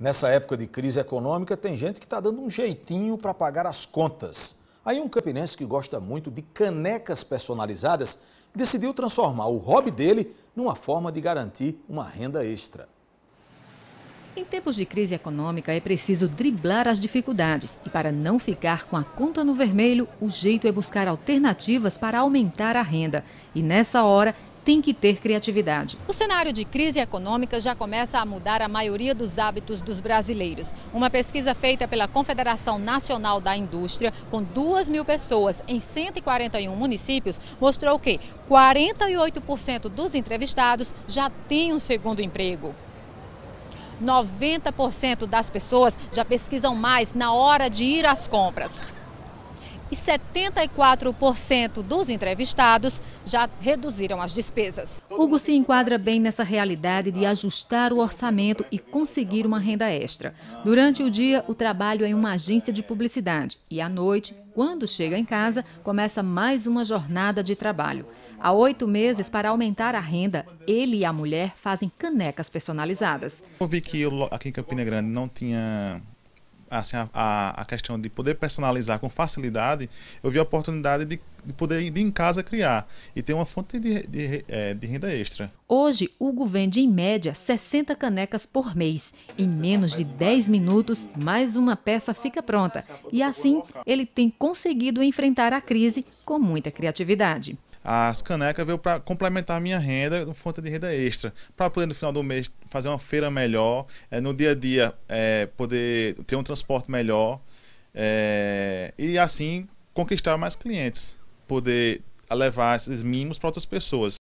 Nessa época de crise econômica, tem gente que está dando um jeitinho para pagar as contas. Aí um campinense que gosta muito de canecas personalizadas decidiu transformar o hobby dele numa forma de garantir uma renda extra. Em tempos de crise econômica, é preciso driblar as dificuldades. E para não ficar com a conta no vermelho, o jeito é buscar alternativas para aumentar a renda. E nessa hora, tem que ter criatividade. O cenário de crise econômica já começa a mudar a maioria dos hábitos dos brasileiros. Uma pesquisa feita pela Confederação Nacional da Indústria, com 2 mil pessoas em 141 municípios, mostrou que 48% dos entrevistados já têm um segundo emprego. 90% das pessoas já pesquisam mais na hora de ir às compras e 74% dos entrevistados já reduziram as despesas. Hugo se enquadra bem nessa realidade de ajustar o orçamento e conseguir uma renda extra. Durante o dia, o trabalho é em uma agência de publicidade e à noite, quando chega em casa, começa mais uma jornada de trabalho. Há oito meses, para aumentar a renda, ele e a mulher fazem canecas personalizadas. Eu vi que eu, aqui em Campina Grande não tinha assim, a, a, questão de poder personalizar com facilidade, eu vi a oportunidade de, de poder ir em casa criar e ter uma fonte de, de, é, de, renda extra. Hoje, Hugo vende em média 60 canecas por mês. Em menos de 10 minutos, mais uma peça fica pronta. E assim, ele tem conseguido enfrentar a crise com muita criatividade. As canecas veio para complementar a minha renda, fonte de renda extra, para poder no final do mês fazer uma feira melhor, é, no dia a dia é, poder ter um transporte melhor é, e assim conquistar mais clientes, poder levar esses mimos para outras pessoas.